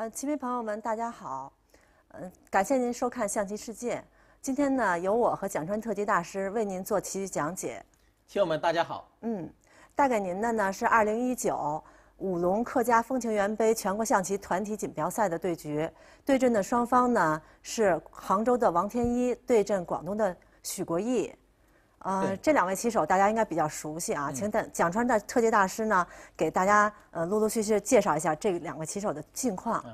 呃，棋迷朋友们，大家好，嗯，感谢您收看《象棋世界》。今天呢，由我和蒋川特级大师为您做棋局讲解。棋友们，大家好，嗯，带给您的呢是二零一九武龙客家风情园杯全国象棋团体锦标赛的对局，对阵的双方呢是杭州的王天一对阵广东的许国义。呃，这两位棋手大家应该比较熟悉啊，请等蒋川的特级大师呢给大家呃陆陆续续介绍一下这两位棋手的近况。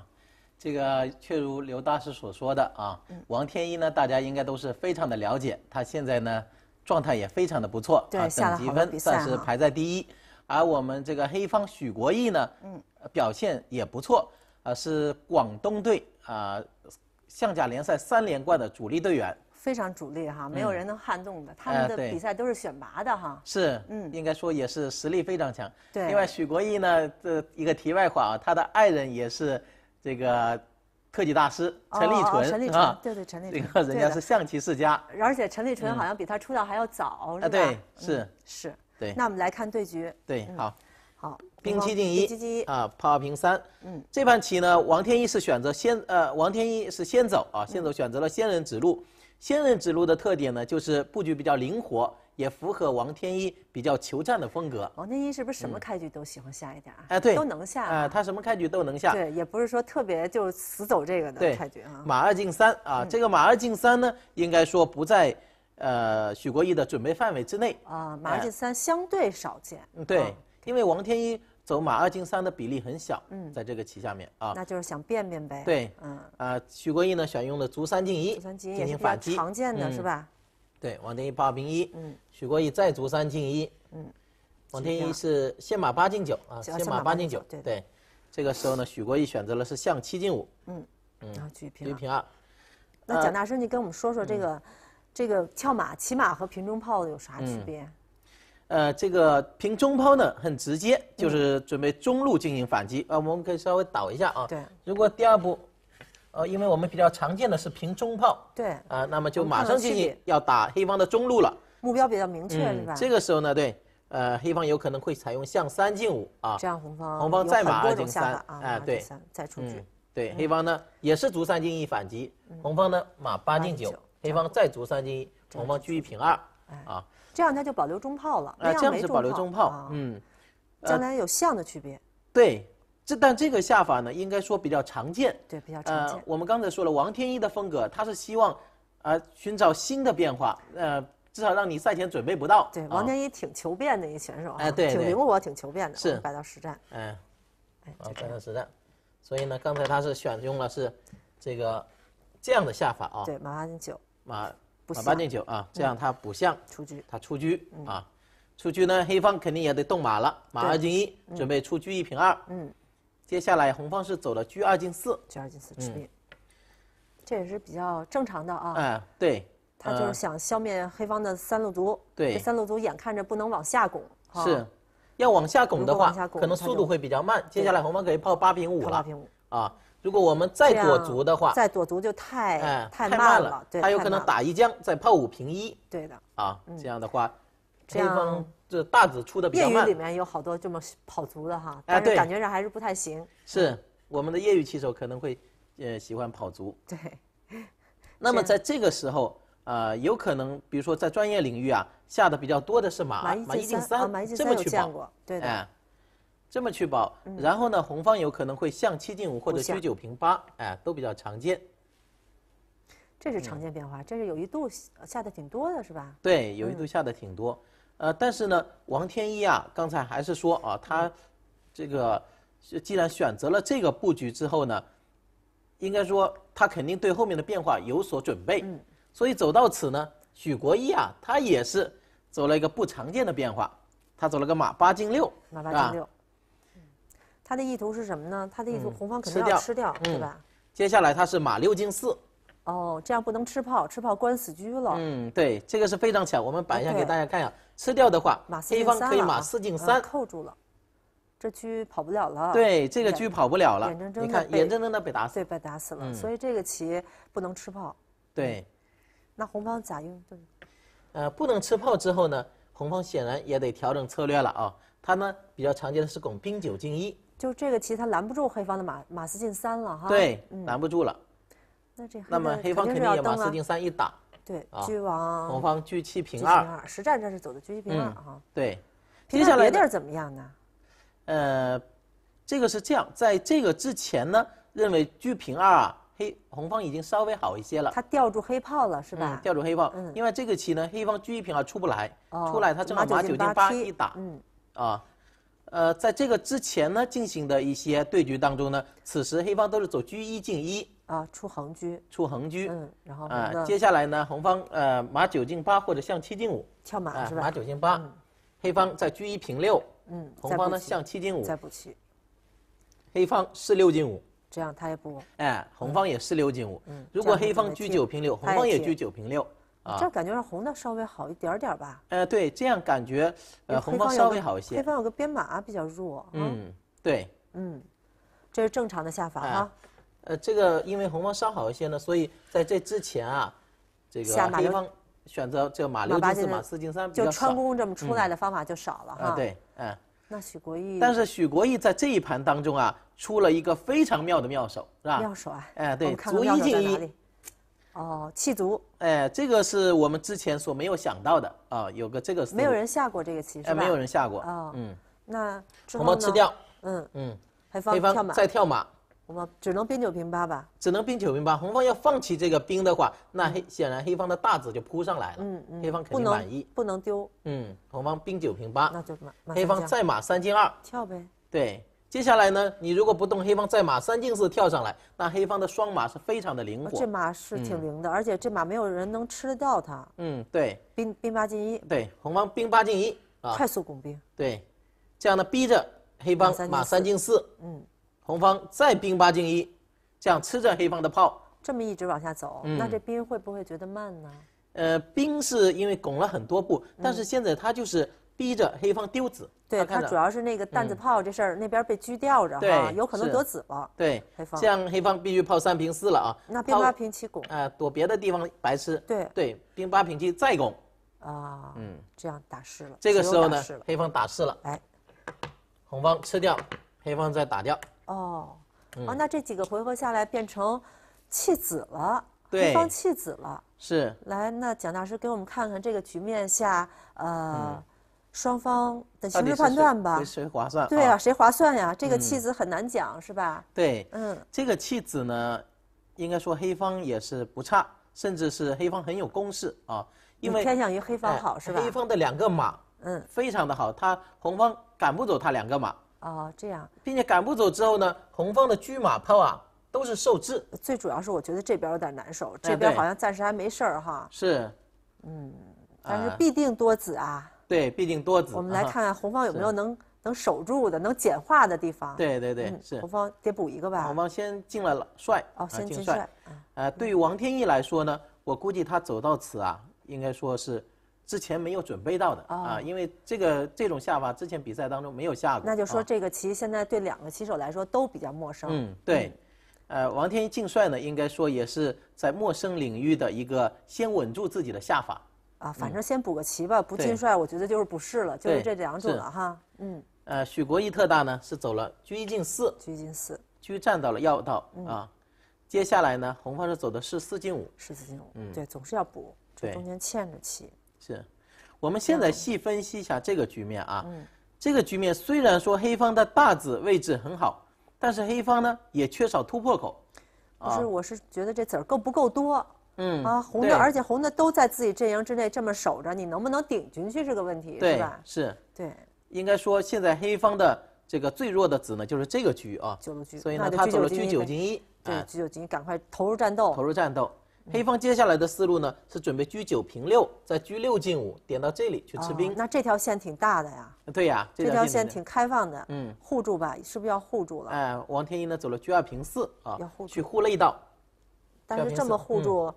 这个确如刘大师所说的啊，王天一呢大家应该都是非常的了解，他现在呢状态也非常的不错啊，等积分算是排在第一。而我们这个黑方许国义呢，嗯，表现也不错啊，是广东队啊象甲联赛三连冠的主力队员。非常主力哈，没有人能撼动的。他们的比赛都是选拔的哈。是，嗯，应该说也是实力非常强。对。另外，许国义呢，这一个题外话啊，他的爱人也是这个特技大师陈立纯陈立啊，对对，陈立纯，这个人家是象棋世家。而且陈立纯好像比他出道还要早。啊，对，是是。对。那我们来看对局。对，好。好。兵七进一。啊，炮平三。嗯。这盘棋呢，王天一是选择先呃，王天一是先走啊，先走选择了先人指路。仙人指路的特点呢，就是布局比较灵活，也符合王天一比较求战的风格。王天一是不是什么开局都喜欢下一点啊？哎，对，都能下啊，他什么开局都能下。对，也不是说特别就死走这个的开局啊。马二进三啊，这个马二进三呢，应该说不在呃许国义的准备范围之内啊。马二进三相对少见。嗯，对，因为王天一。走马二进三的比例很小，嗯，在这个棋下面啊，那就是想变变呗。对，嗯，啊，许国义呢选用的卒三进一，卒三进一反击，常见的，是吧？对，王天一炮兵一，嗯，许国义再卒三进一，嗯，王天一是先马八进九啊，先马八进九，对这个时候呢，许国义选择了是象七进五，嗯，然后居平，举平二，那蒋大师就跟我们说说这个，这个跳马、骑马和平中炮的有啥区别？呃，这个平中炮呢很直接，就是准备中路进行反击啊。我们可以稍微倒一下啊。对。如果第二步，呃，因为我们比较常见的是平中炮。对。啊，那么就马上进行要打黑方的中路了。目标比较明确是吧？这个时候呢，对，呃，黑方有可能会采用象三进五啊。这样红方红方再马二进三啊。对。再出局。对，黑方呢也是卒三进一反击，红方呢马八进九，黑方再卒三进一，红方去一平二啊。这样他就保留中炮了，这样是保留中炮，嗯，将来有象的区别。对，这但这个下法呢，应该说比较常见。对，比较常见。我们刚才说了，王天一的风格，他是希望呃寻找新的变化，呃，至少让你赛前准备不到。对，王天一挺求变的一选手啊，挺灵活，挺求变的，是摆到实战。嗯，摆到实战，所以呢，刚才他是选用了是这个这样的下法啊。对，马八进九。马。八进九啊，这样他补象，出车，他出车啊，出车呢，黑方肯定也得动马了，马二进一，准备出车一平二，嗯，接下来红方是走了车二进四，车二进四吃兵，这也是比较正常的啊，哎，对，他就是想消灭黑方的三路卒，对，三路卒眼看着不能往下拱，是要往下拱的话，可能速度会比较慢，接下来红方可以炮八平五了，啊。如果我们再裹足的话，再裹足就太太慢了，他有可能打一将，再炮五平一对的啊，这样的话，这方这大子出的比较慢。业余里面有好多这么跑卒的哈，但是感觉上还是不太行。是我们的业余棋手可能会，呃，喜欢跑卒。对，那么在这个时候，呃，有可能比如说在专业领域啊，下的比较多的是马，马一进三，马一进三这么去跑，对的。这么去保，然后呢，红方有可能会象七进五或者车九平八，哎，都比较常见。这是常见变化，这是有一度下的挺多的，是吧？对，有一度下的挺多。呃，但是呢，王天一啊，刚才还是说啊，他这个既然选择了这个布局之后呢，应该说他肯定对后面的变化有所准备。嗯。所以走到此呢，许国一啊，他也是走了一个不常见的变化，他走了个马八进六，马八进六。他的意图是什么呢？他的意图红方肯定要吃掉，对吧？接下来他是马六进四。哦，这样不能吃炮，吃炮关死车了。嗯，对，这个是非常巧。我们摆一下给大家看一下。吃掉的话，黑方可以马四进三，扣住了，这车跑不了了。对，这个车跑不了了。你看，眼睁睁的被打，死，对，被打死了。所以这个棋不能吃炮。对，那红方咋应对？呃，不能吃炮之后呢，红方显然也得调整策略了啊。他呢，比较常见的是拱兵九进一。就这个棋，他拦不住黑方的马马四进三了哈。对，拦不住了。那这那么黑方肯定也马四进三一打。对，车王。红方车七平二。实战这是走的车七平二哈，对。接下来别地儿怎么样呢？呃，这个是这样，在这个之前呢，认为车平二啊，黑红方已经稍微好一些了。他吊住黑炮了是吧？吊住黑炮，因为这个棋呢，黑方车一平二出不来，出来他正好马九进八一打。嗯。啊。呃，在这个之前呢，进行的一些对局当中呢，此时黑方都是走车一进一啊，出横车，出横车，嗯，然后啊，接下来呢，红方呃马九进八或者象七进五，跳马是吧？马九进八，黑方在车一平六，嗯，红方呢象七进五再补棋，黑方是六进五，这样他也不哎，红方也是六进五，如果黑方车九平六，红方也车九平六。这感觉是红的稍微好一点点吧？呃，对，这样感觉呃红方稍微好一些。黑方有个编码比较弱，嗯，对，嗯，这是正常的下法啊。呃，这个因为红方稍好一些呢，所以在这之前啊，这个黑方选择这个马六进四、马四进三就穿弓这么出来的方法就少了哈。对，嗯。那许国义。但是许国义在这一盘当中啊，出了一个非常妙的妙手，是吧？妙手啊！哎，对，卒一进一。哦，气足。哎，这个是我们之前所没有想到的啊，有个这个没有人下过这个棋是吧？哎，没有人下过。啊，嗯。那红方吃掉。嗯嗯。黑方再跳马。我们只能兵九平八吧。只能兵九平八。红方要放弃这个兵的话，那黑显然黑方的大子就扑上来了。嗯嗯。黑方肯定满意。不能丢。嗯，红方兵九平八。那就马。黑方再马三进二。跳呗。对。接下来呢？你如果不动，黑方再马三进四跳上来，那黑方的双马是非常的灵活。这马是挺灵的，而且这马没有人能吃得掉它。嗯，对，兵兵八进一，对，红方兵八进一啊，快速拱兵。对，这样呢，逼着黑方马三进四。嗯，红方再兵八进一，这样吃着黑方的炮，这么一直往下走，那这兵会不会觉得慢呢？呃，兵是因为拱了很多步，但是现在它就是。逼着黑方丢子，对他主要是那个弹子炮这事儿，那边被狙吊着哈，有可能得子了。对，黑方像黑方必须炮三平四了啊。那兵八平七拱。呃，躲别的地方白吃。对对，兵八平七再拱。啊，嗯，这样打失了。这个时候呢，黑方打失了。哎，红方吃掉，黑方再打掉。哦，啊，那这几个回合下来变成弃子了，黑方弃子了。是。来，那蒋大师给我们看看这个局面下，呃。双方的形为判断吧，谁划算？对啊，谁划算呀？这个弃子很难讲，是吧？对，嗯，这个弃子呢，应该说黑方也是不差，甚至是黑方很有攻势啊。因为偏向于黑方好是吧？黑方的两个马，嗯，非常的好，他红方赶不走他两个马哦，这样，并且赶不走之后呢，红方的车马炮啊都是受制。最主要是我觉得这边有点难受，这边好像暂时还没事儿哈。是，嗯，但是必定多子啊。对，毕竟多子。我们来看看红方有没有能能守住的、能简化的地方。对对对，是红方得补一个吧。红方先进了帅，哦，先进帅。呃，对于王天一来说呢，我估计他走到此啊，应该说是之前没有准备到的啊，因为这个这种下法之前比赛当中没有下过。那就说这个棋现在对两个棋手来说都比较陌生。嗯，对。呃，王天一竞帅呢，应该说也是在陌生领域的一个先稳住自己的下法。啊，反正先补个棋吧，不进帅，我觉得就是不是了，就是这两种了哈。嗯。呃，许国义特大呢是走了车一进四，一进四，车占到了要道啊。接下来呢，红方是走的是四进五，是四进五，嗯，对，总是要补，这中间欠着棋。是，我们现在细分析一下这个局面啊。这个局面虽然说黑方的大子位置很好，但是黑方呢也缺少突破口。不是，我是觉得这子儿够不够多。嗯啊，红的而且红的都在自己阵营之内，这么守着，你能不能顶进去是个问题，是吧？是，对。应该说，现在黑方的这个最弱的子呢，就是这个车啊。九路局，所以呢，他走了车九进一。对，车九进，一，赶快投入战斗。投入战斗。黑方接下来的思路呢，是准备车九平六，再车六进五，点到这里去吃兵。那这条线挺大的呀。对呀，这条线挺开放的。嗯，护住吧，是不是要护住了？哎，王天一呢走了车二平四啊，要护住去护一道。但是这么护住。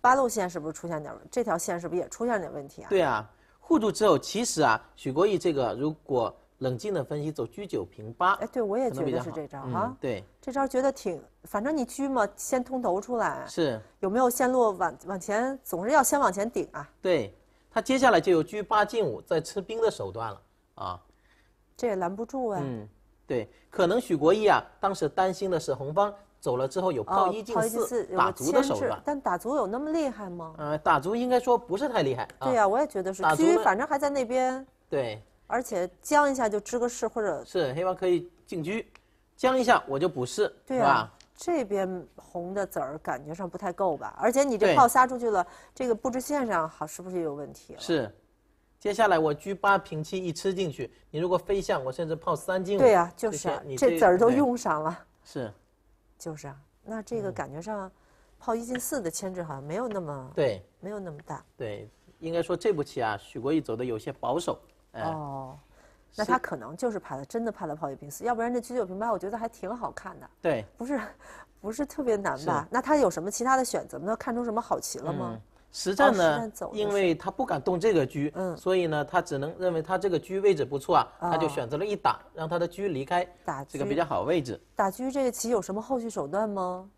八路线是不是出现点？这条线是不是也出现点问题啊？对啊，护住之后，其实啊，许国义这个如果冷静的分析，走居九平八，哎，对我也觉得是这招哈。对，这招觉得挺，反正你居嘛，先通头出来。是。有没有线路往往前，总是要先往前顶啊？对，他接下来就有居八进五再吃兵的手段了啊。这也拦不住啊。嗯，对，可能许国义啊当时担心的是红方。走了之后有炮一进四打卒的手段，但打卒有那么厉害吗？嗯，打卒应该说不是太厉害。对呀，我也觉得是。打卒反正还在那边。对。而且将一下就支个士或者。是黑方可以进车，将一下我就补士，对吧？这边红的子儿感觉上不太够吧？而且你这炮撒出去了，这个布置线上好是不是也有问题？是，接下来我车八平七一吃进去，你如果飞象，我甚至炮三进对呀，就是这子儿都用上了。是。就是啊，那这个感觉上，炮一进四的牵制好像没有那么对，没有那么大。对，应该说这步棋啊，许国义走的有些保守。哦，那他可能就是怕他真的怕他炮一平四，要不然这居九平八，我觉得还挺好看的。对，不是，不是特别难吧？那他有什么其他的选择呢？看出什么好棋了吗？实战呢，因为他不敢动这个车，所以呢，他只能认为他这个车位置不错啊，他就选择了一打，让他的车离开这个比较好位置。打车这个棋有什么后续手段吗？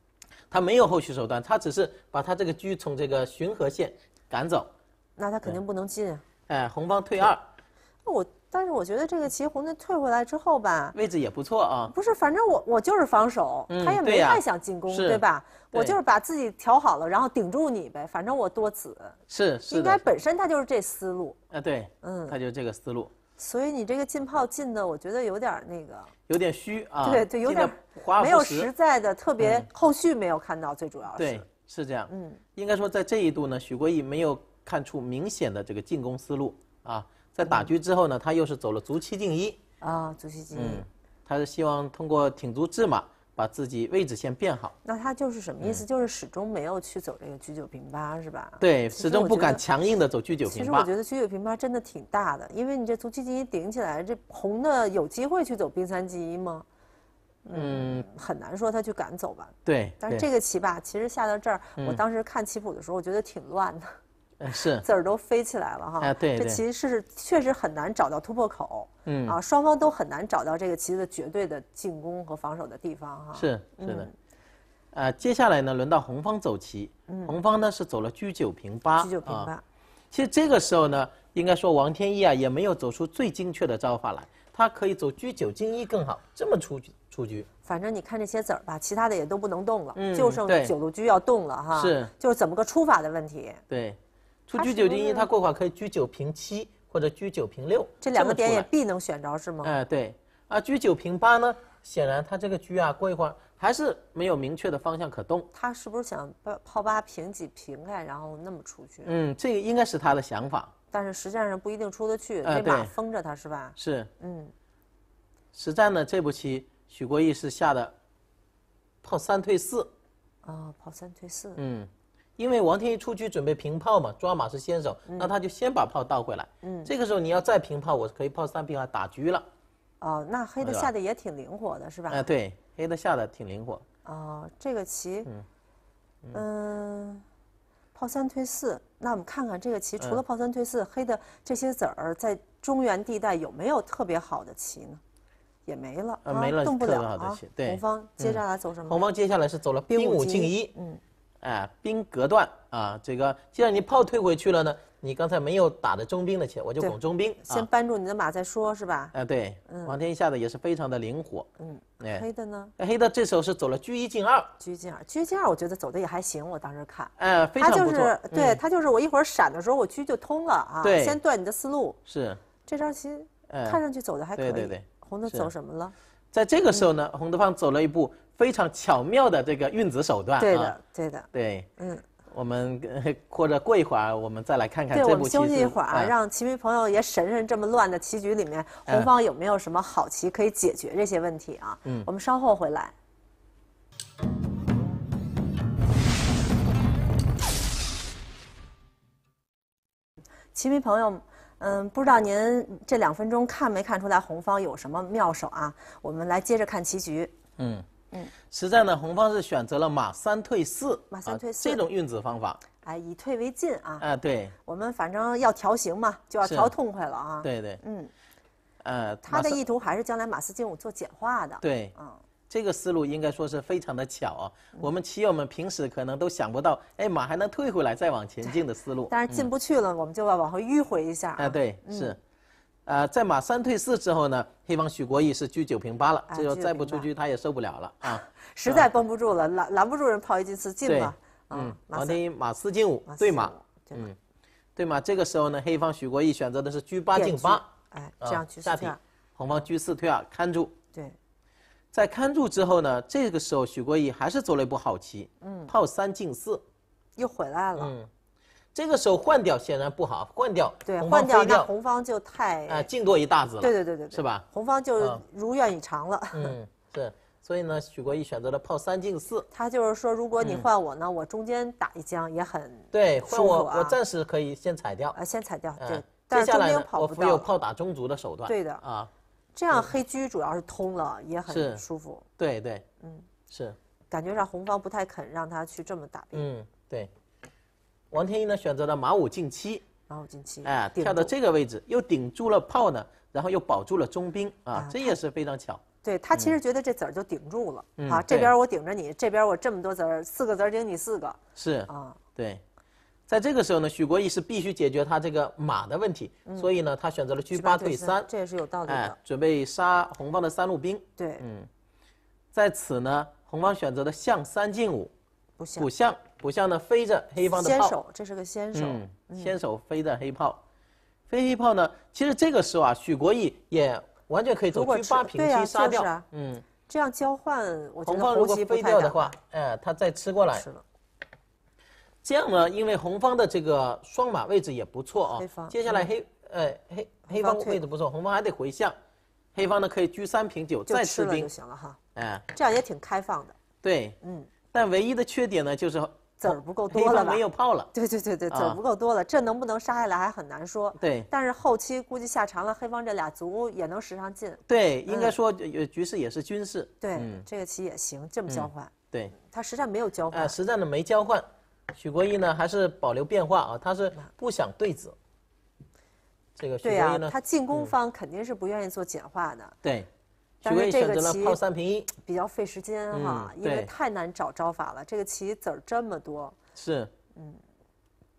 他没有后续手段，他只是把他这个车从这个巡河线赶走。那他肯定不能进。啊。哎，红方退二。那我。但是我觉得这个齐红的退回来之后吧，位置也不错啊。不是，反正我我就是防守，他也没太想进攻，对吧？我就是把自己调好了，然后顶住你呗。反正我多子，是是，应该本身他就是这思路啊。对，嗯，他就是这个思路。所以你这个进炮进的，我觉得有点那个，有点虚啊。对对，有点没有实在的，特别后续没有看到，最主要。对，是这样。嗯，应该说在这一度呢，许国义没有看出明显的这个进攻思路啊。在打车之后呢，他又是走了卒七进一啊，卒七进一，他是希望通过挺卒制马，把自己位置先变好。那他就是什么意思？就是始终没有去走这个车九平八，是吧？对，始终不敢强硬的走车九平八。其实我觉得车九平八真的挺大的，因为你这卒七进一顶起来，这红的有机会去走兵三进一吗？嗯，很难说他去敢走吧。对，但是这个棋吧，其实下到这儿，我当时看棋谱的时候，我觉得挺乱的。是字儿都飞起来了哈，这其实是确实很难找到突破口。嗯啊，双方都很难找到这个棋子的绝对的进攻和防守的地方哈。是是的，呃，接下来呢，轮到红方走棋。嗯，红方呢是走了居九平八。居九平八。其实这个时候呢，应该说王天一啊也没有走出最精确的招法来。他可以走居九进一更好。这么出出局。反正你看这些子儿吧，其他的也都不能动了，就剩九路车要动了哈。是。就是怎么个出法的问题。对。出居九定一，他过款会儿可以居九平七或者居九平六，这两个点也必能选着，是吗？哎，对，啊，居九平八呢，显然他这个居啊，过一会儿还是没有明确的方向可动。他是不是想把炮八平几平开，然后那么出去？嗯，这个应该是他的想法，但是实际上不一定出得去，这马封着他是吧？是，嗯，实战呢，这步棋许国义是下的炮三退四。啊，炮三退四。嗯。因为王天一出去准备平炮嘛，抓马是先手，那他就先把炮倒回来。嗯，这个时候你要再平炮，我可以炮三平二打车了。哦，那黑的下的也挺灵活的是吧？哎，对，黑的下的挺灵活。哦，这个棋，嗯，炮三退四。那我们看看这个棋，除了炮三退四，黑的这些子儿在中原地带有没有特别好的棋呢？也没了，没了，动不了啊。红方接下来走什么？红方接下来是走了兵五进一。嗯。哎，兵隔断啊，这个既然你炮退回去了呢，你刚才没有打的中兵的钱，我就拱中兵。先扳住你的马再说，是吧？哎，对，嗯，王天一下的也是非常的灵活。嗯，黑的呢？黑的这时候是走了车一进二。一进二，一进二，我觉得走的也还行。我当时看，哎，非常不错。对，他就是我一会儿闪的时候，我车就通了啊。对，先断你的思路。是。这招棋看上去走的还可以。对对对。红的走什么了？在这个时候呢，红的方走了一步。非常巧妙的这个运子手段啊！对的，对的，对，嗯，我们或者过一会儿我们再来看看这部棋。对，我休息一会儿啊，让棋迷朋友也审审这么乱的棋局里面，红方有没有什么好棋可以解决这些问题啊？嗯，我们稍后回来。棋迷朋友，嗯，不知道您这两分钟看没看出来红方有什么妙手啊？我们来接着看棋局。嗯。嗯，实战呢，红方是选择了马三退四，马三退四这种运子方法。哎，以退为进啊！啊，对，我们反正要调形嘛，就要调痛快了啊。对对，嗯，呃，他的意图还是将来马四进五做简化的。对，啊，这个思路应该说是非常的巧啊。我们棋友们平时可能都想不到，哎，马还能退回来再往前进的思路。但是进不去了，我们就要往回迂回一下。啊，对，是。呃，在马三退四之后呢，黑方许国义是居九平八了，这就再不出车他也受不了了啊！实在绷不住了，拦拦不住人炮一进四进吧？嗯，黄天一马四进五，对马，嗯，对马。这个时候呢，黑方许国义选择的是居八进八，哎，这样去下的。红方居四退二，看住。对，在看住之后呢，这个时候许国义还是走了一步好棋，嗯，炮三进四，又回来了。嗯。这个时候换掉显然不好，换掉对，换掉那红方就太啊进多一大子了，对对对对，是吧？红方就如愿以偿了，嗯，是。所以呢，许国义选择了炮三进四。他就是说，如果你换我呢，我中间打一将也很对，换我我暂时可以先踩掉啊，先踩掉，对。接下来我只有炮打中卒的手段，对的啊，这样黑车主要是通了，也很舒服，对对，嗯是。感觉上红方不太肯让他去这么打，嗯对。王天一呢选择了马五进七，马五进七，哎，跳到这个位置，又顶住了炮呢，然后又保住了中兵啊，这也是非常巧。对他其实觉得这子儿就顶住了啊，这边我顶着你，这边我这么多子儿，四个子儿顶你四个。是啊，对，在这个时候呢，许国义是必须解决他这个马的问题，所以呢，他选择了车八退三，这也是有道理的，准备杀红方的三路兵。对，嗯，在此呢，红方选择的象三进五，不象。不像呢，飞着黑方的炮，这是个先手，先手飞着黑炮，飞黑炮呢，其实这个时候啊，许国义也完全可以走，车八平七杀掉，嗯，这样交换，我红方如果飞掉的话，哎，他再吃过来，这样呢，因为红方的这个双马位置也不错啊，接下来黑，呃，黑黑方位置不错，红方还得回象，黑方呢可以居三平九，再吃兵就行了哈，哎，这样也挺开放的，对，嗯，但唯一的缺点呢就是。籽儿不够多了吧？没有泡了。对对对对，籽儿不够多了，这能不能杀下来还很难说。对，但是后期估计下长了，黑方这俩卒也能使上劲。对，应该说局势也是军事。对，这个棋也行，这么交换。对，他实战没有交换。啊，实战的没交换，许国义呢还是保留变化啊，他是不想对子。这个许国义呢，他进攻方肯定是不愿意做简化的。对。但是这个棋比较费时间哈，因为太难找招法了。这个棋子儿这么多，是嗯，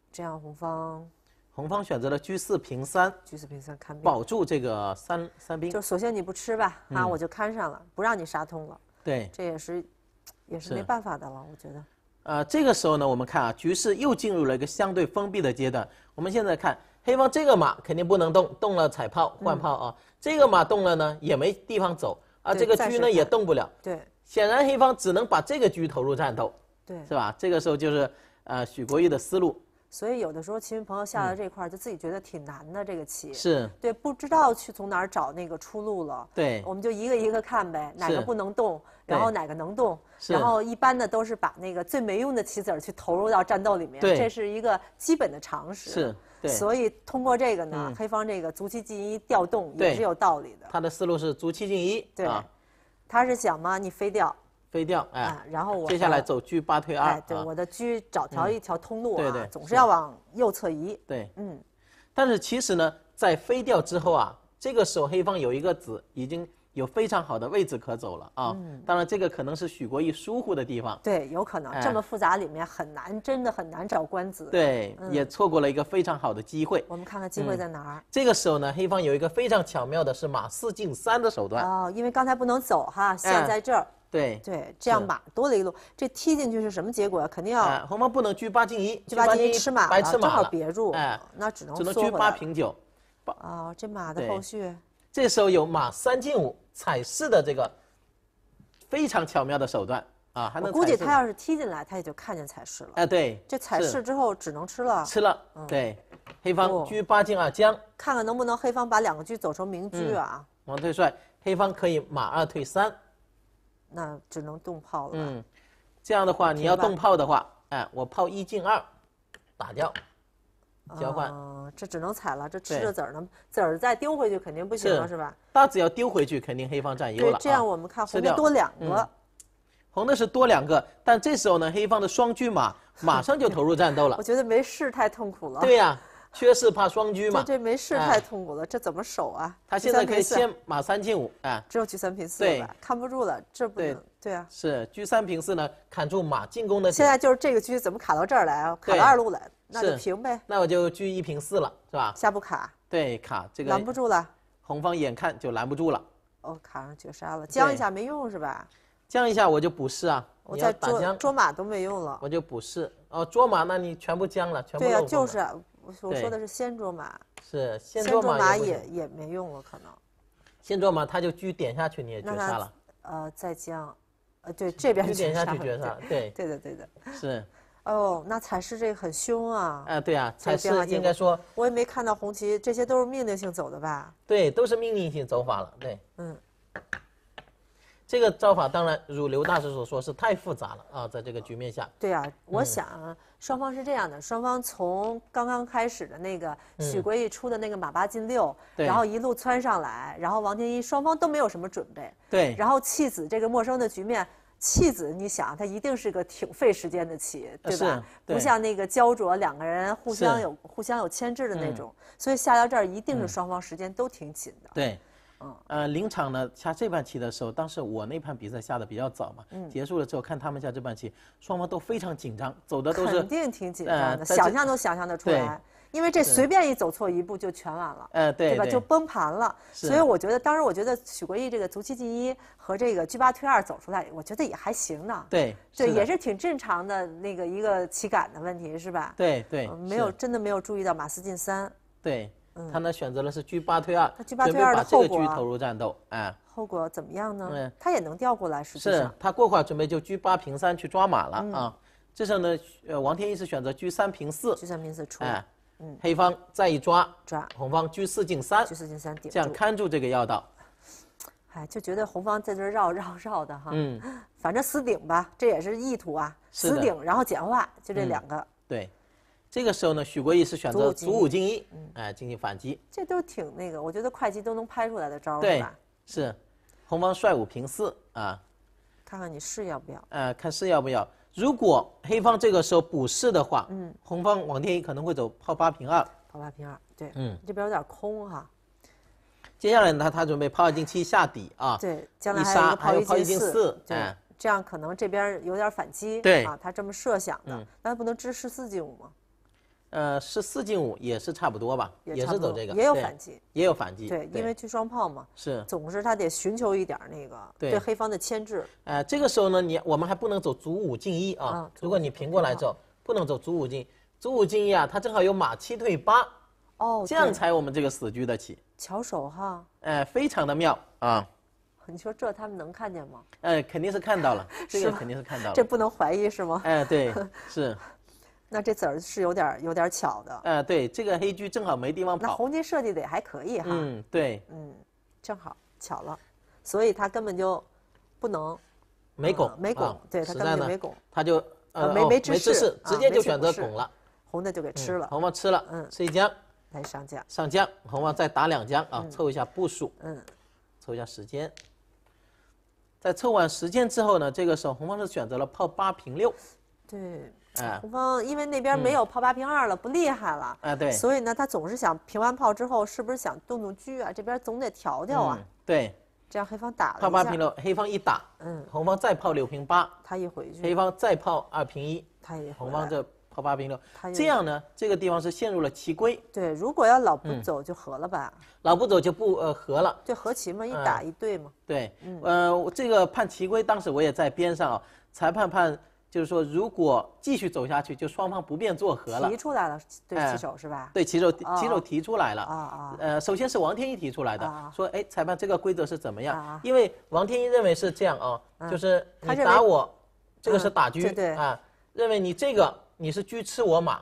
这样红方，红方选择了车四平三，车四平三看保住这个三三兵。就首先你不吃吧，啊，我就看上了，不让你杀通了。对，这也是，也是没办法的了，我觉得。呃，这个时候呢，我们看啊，局势又进入了一个相对封闭的阶段。我们现在看。黑方这个马肯定不能动，动了踩炮换炮啊！这个马动了呢，也没地方走啊！这个车呢也动不了。对，显然黑方只能把这个车投入战斗。对，是吧？这个时候就是呃许国义的思路。所以有的时候，棋友朋友下到这块就自己觉得挺难的这个棋，是对不知道去从哪儿找那个出路了。对，我们就一个一个看呗，哪个不能动，然后哪个能动，然后一般的都是把那个最没用的棋子儿去投入到战斗里面，这是一个基本的常识。是。所以通过这个呢，黑方这个卒七进一调动也是有道理的。他的思路是卒七进一，对，他是想嘛，你飞掉，飞掉，哎，然后我接下来走车八退二，哎，对，我的车找条一条通路啊，总是要往右侧移。对，嗯，但是其实呢，在飞掉之后啊，这个时候黑方有一个子已经。有非常好的位置可走了啊！当然，这个可能是许国义疏忽的地方。对，有可能这么复杂里面很难，真的很难找官子。对，也错过了一个非常好的机会。我们看看机会在哪儿。这个时候呢，黑方有一个非常巧妙的是马四进三的手段。哦，因为刚才不能走哈，现在这儿。对对，这样马多了一路，这踢进去是什么结果？肯定要。红方不能车八进一，车八进一吃马了，正好别住。哎，那只能。只能车八平九。八啊，这马的后续。这时候有马三进五踩四的这个非常巧妙的手段啊，还能。我估计他要是踢进来，他也就看见踩四了。哎，对，这踩四之后只能吃了。吃了，对，黑方车八进二将，看看能不能黑方把两个车走成明车啊。王退帅，黑方可以马二退三，那只能动炮了。嗯，这样的话你要动炮的话，哎，我炮一进二，打掉。交换，这只能踩了。这吃着子儿呢，子儿再丢回去肯定不行了，是吧？他只要丢回去，肯定黑方占优了。对，这样我们看红的多两个，红的是多两个。但这时候呢，黑方的双车马 马上就投入战斗了。我觉得没事太痛苦了。对呀，缺士怕双车嘛。这没事太痛苦了，这怎么守啊？他现在可以先马三进五啊。只有车三平四了，看不住了，这不能。对啊，是车三平四呢，砍住马进攻的。现在就是这个车怎么卡到这儿来啊？卡到二路来。那就平呗，那我就居一平四了，是吧？下不卡，对，卡这个拦不住了。红方眼看就拦不住了。哦，卡上绝杀了，将一下没用是吧？将一下我就补士啊，我在打将，捉马都没用了，我就补士。哦，捉马，那你全部将了，全部都用对啊，就是我说的是先捉马，是先捉马也也没用了，可能。先捉马他就车点下去你也绝杀了，呃，再将，呃，对，这边是绝杀，对，对的，对的，是。哦，那彩师这个很凶啊！啊，对啊，彩师应该说。我也没看到红旗，这些都是命令性走的吧？对，都是命令性走法了，对。嗯。这个招法当然如刘大师所说，是太复杂了啊，在这个局面下。对啊，我想双方是这样的：双方从刚刚开始的那个许国义出的那个马八进六，然后一路窜上来，然后王天一，双方都没有什么准备。对。然后弃子这个陌生的局面。弃子，你想，它一定是个挺费时间的棋，对吧？不像那个焦灼两个人互相有互相有牵制的那种，所以下到这儿一定是双方时间都挺紧的。对，嗯呃，临场呢下这盘棋的时候，当时我那盘比赛下的比较早嘛，结束了之后看他们下这盘棋，双方都非常紧张，走的都是肯定挺紧张的，想象都想象得出来。因为这随便一走错一步就全完了，呃，对，对吧？就崩盘了。所以我觉得，当时我觉得许国义这个卒七进一和这个居八退二走出来，我觉得也还行呢。对，对，也是挺正常的那个一个棋感的问题，是吧？对对，没有真的没有注意到马四进三。对，他呢选择了是居八退二，准备把这个居投入战斗，哎。后果怎么样呢？嗯，他也能调过来，是不是他过会准备就居八平三去抓马了啊。这候呢，呃，王天一是选择居三平四，居三平四出。哎。嗯，黑方再一抓，抓红方居四进三，居四进三顶，这样看住这个要道。哎，就觉得红方在这儿绕绕绕的哈。嗯，反正死顶吧，这也是意图啊，死顶然后简化，就这两个。对，这个时候呢，许国义是选择卒五进一，哎，进行反击。这都挺那个，我觉得快棋都能拍出来的招儿，对吧？是，红方帅五平四啊，看看你士要不要？呃，看士要不要。如果黑方这个时候补四的话，嗯，红方往天一可能会走炮八平二，炮八平二，对，嗯，这边有点空哈。接下来呢，他准备炮二进七下底啊，对，将来还有炮一进四，对，这样可能这边有点反击，对啊，他这么设想的，那不能支十四进五吗？呃，是四进五，也是差不多吧，也是走这个，也有反击，也有反击，对，因为去双炮嘛，是，总是他得寻求一点那个对黑方的牵制。哎，这个时候呢，你我们还不能走卒五进一啊，如果你平过来走，不能走卒五进，卒五进一啊，他正好有马七退八，哦，这样才我们这个死局得起。巧手哈，哎，非常的妙啊，你说这他们能看见吗？哎，肯定是看到了，这个肯定是看到了，这不能怀疑是吗？哎，对，是。那这子儿是有点有点巧的。呃，对，这个黑车正好没地方跑。那红车设计的也还可以哈。嗯，对，嗯，正好巧了，所以他根本就不能没拱，没拱，对他根本就没拱，他就呃没没姿势，直接就选择拱了，红的就给吃了，红方吃了，嗯，吃一将，来上将，上将，红方再打两将啊，凑一下步数，嗯，凑一下时间，在凑完时间之后呢，这个时候红方是选择了炮八平六，对。红方因为那边没有炮八平二了，不厉害了。啊，对。所以呢，他总是想平完炮之后，是不是想动动车啊？这边总得调调啊。对。这样黑方打。了。炮八平六，黑方一打。嗯。红方再炮六平八。他一回去。黑方再炮二平一。他也。红方这炮八平六。他也。这样呢，这个地方是陷入了棋规。对，如果要老不走就和了吧。老不走就不呃和了。就和棋嘛，一打一对嘛。对，嗯，这个判棋规，当时我也在边上啊，裁判判。就是说，如果继续走下去，就双方不便作和了。提出来了，对，棋手是吧？对，棋手，棋手提出来了。啊啊。呃，首先是王天一提出来的，说：“哎，裁判，这个规则是怎么样？”因为王天一认为是这样啊，就是你打我，这个是打车啊，认为你这个你是车吃我马。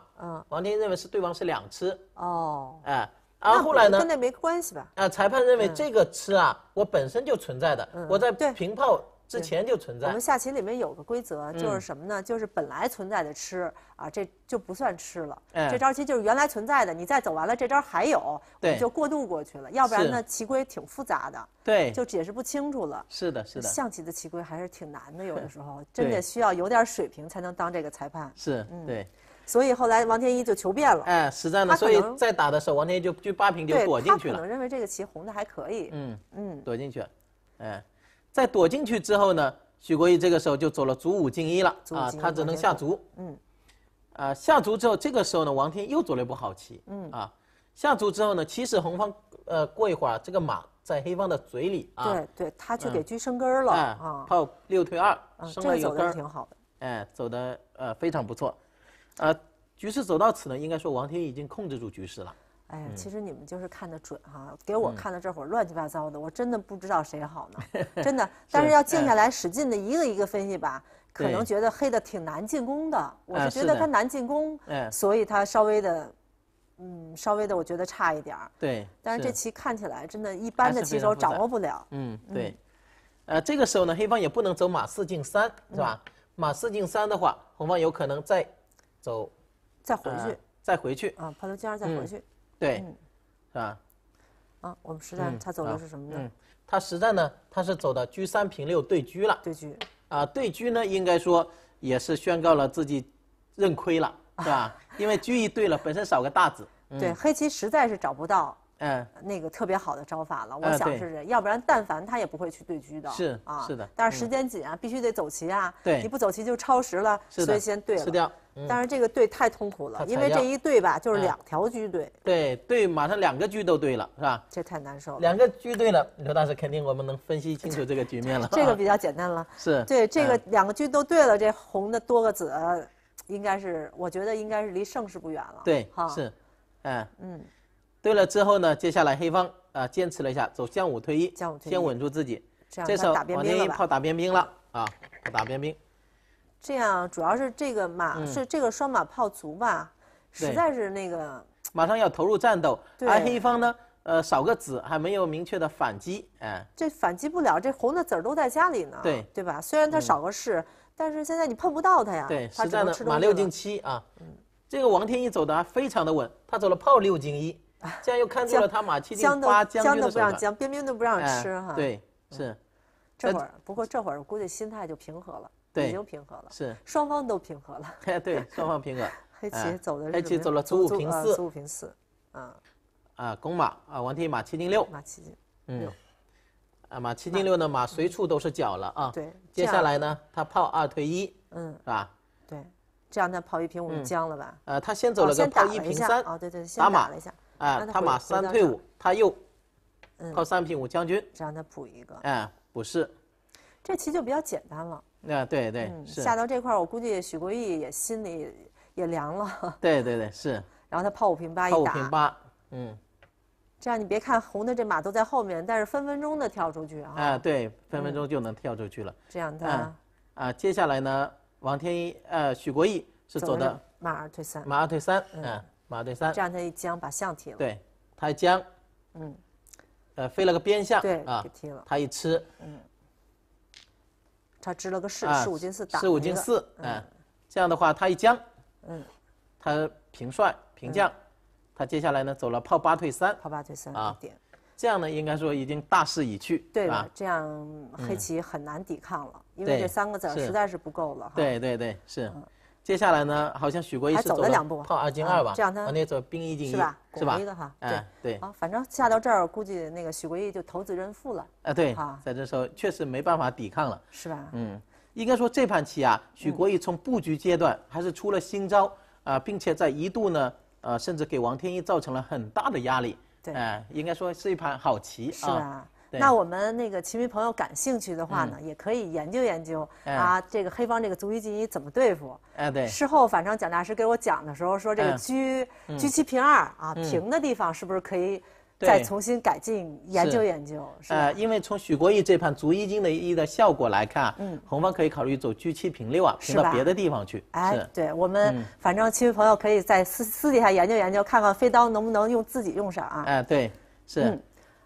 王天一认为是对方是两吃。哦。哎。然后来呢？那没关系吧？啊，裁判认为这个吃啊，我本身就存在的，我在平炮。之前就存在。我们下棋里面有个规则，就是什么呢？就是本来存在的吃啊，这就不算吃了。这招棋就是原来存在的，你再走完了，这招还有，我们就过渡过去了。要不然呢，棋规挺复杂的。对。就解释不清楚了。是的，是的。象棋的棋规还是挺难的，有的时候 真的需要有点水平才能当这个裁判。是对。所以后来王天一就求变了。哎，实战呢，所以再打的时候，王天一就就八平九躲进去了。他可能认为这个棋红的还可以。嗯嗯。躲进去，哎。在躲进去之后呢，许国义这个时候就走了卒五进一了啊，他只能下卒。嗯，啊，下卒之后，这个时候呢，王天又走了一步好棋。嗯，啊，下卒之后呢，其实红方呃过一会儿这个马在黑方的嘴里。啊，对对，他去给车生根了啊。炮六退二，生了一个根。儿，样挺好的。哎，走的呃非常不错，啊，局势走到此呢，应该说王天已经控制住局势了。哎，呀，其实你们就是看的准哈，给我看的这会儿乱七八糟的，我真的不知道谁好呢，真的。但是要静下来，使劲的一个一个分析吧，可能觉得黑的挺难进攻的。我是觉得他难进攻，所以他稍微的，嗯，稍微的，我觉得差一点儿。对，但是这棋看起来真的，一般的棋手掌握不了。嗯，对。呃，这个时候呢，黑方也不能走马四进三是吧？马四进三的话，红方有可能再走，再回去，再回去啊，跑到尖儿再回去。对，是吧？啊，我们实战他走的是什么呢？他实战呢，他是走的车三平六对车了。对车。啊，对车呢，应该说也是宣告了自己认亏了，是吧？因为车一对了，本身少个大子。对，黑棋实在是找不到。嗯，那个特别好的招法了，我想是这，要不然但凡他也不会去对狙的。是啊，是的。但是时间紧啊，必须得走棋啊。对，你不走棋就超时了。是所以先对了。是的。但是这个对太痛苦了，因为这一对吧，就是两条狙对。对对，马上两个狙都对了，是吧？这太难受。两个狙对了，刘大师肯定我们能分析清楚这个局面了。这个 比较简单了。是。对，这个两个狙都对了，这红的多个子，应该是，我觉得应该是离盛世不远了。对，哈。是，嗯嗯。对了，之后呢？接下来黑方啊，坚持了一下，走将五退一，先稳住自己。这样，打边兵王天一炮打边兵了啊，打边兵。这样，主要是这个马是这个双马炮卒吧？实在是那个。马上要投入战斗。而黑方呢，呃，少个子，还没有明确的反击。哎。这反击不了，这红的子儿都在家里呢。对。对吧？虽然他少个士，但是现在你碰不到他呀。对，实样的。马六进七啊。嗯。这个王天一走的非常的稳，他走了炮六进一。这 样又看错了他马七进八将军的手将，姜边都不让吃哈。对，是。这会儿不过这会儿我估计心态就平和了，已经平和了。是双方都平和了。哎，对，双方平和。黑棋走的是黑棋走了卒五平四，卒五平四。嗯，啊，公马啊，王天马七进六。马七进六。嗯，啊，马七进六呢？马随处都是脚了啊。对，接下来呢，他炮二退一，嗯，是吧？对，这样他炮一平五就将了吧？呃，他先走了个炮一平三啊，对对，先打了一下。啊，他马三退五，他又，靠三平五将军，让他补一个。哎，补士，这棋就比较简单了。啊，对对，下到这块儿，我估计许国义也心里也凉了。对对对，是。然后他炮五平八一打。炮五平八，嗯，这样你别看红的这马都在后面，但是分分钟的跳出去啊。哎，对，分分钟就能跳出去了。这样的，啊，接下来呢，王天一呃，许国义是走的马二退三。马二退三，嗯。马对三，这样他一将把象踢了。对，他一将，嗯，呃，飞了个边象，对啊，踢了。他一吃，嗯，他支了个士，十五进四打。十五进四，嗯，这样的话他一将，嗯，他平帅平将，他接下来呢走了炮八退三，炮八退三啊，点。这样呢，应该说已经大势已去，对吧？这样黑棋很难抵抗了，因为这三个子实在是不够了对对对，是。接下来呢，好像许国义是走了两步，炮二进二吧，样他那走兵一进一，是吧？是吧？一个哈，对对。好，反正下到这儿，估计那个许国义就投子认负了。啊，对，在这时候确实没办法抵抗了，是吧？嗯，应该说这盘棋啊，许国义从布局阶段还是出了新招啊，并且在一度呢，呃，甚至给王天一造成了很大的压力。对，哎，应该说是一盘好棋吧？那我们那个棋迷朋友感兴趣的话呢，也可以研究研究啊，这个黑方这个卒一进一怎么对付？哎，对。事后反正蒋大师给我讲的时候说，这个居居七平二啊，平的地方是不是可以再重新改进研究研究？呃，因为从许国义这盘卒一进的一的效果来看，嗯，红方可以考虑走居七平六啊，平到别的地方去。哎，对，我们反正棋迷朋友可以在私私底下研究研究，看看飞刀能不能用自己用上啊？哎，对，是。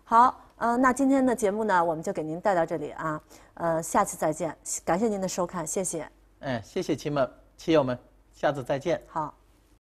好。嗯，那今天的节目呢，我们就给您带到这里啊。呃，下次再见，感谢您的收看，谢谢。哎，谢谢亲们、亲友们，下次再见。好。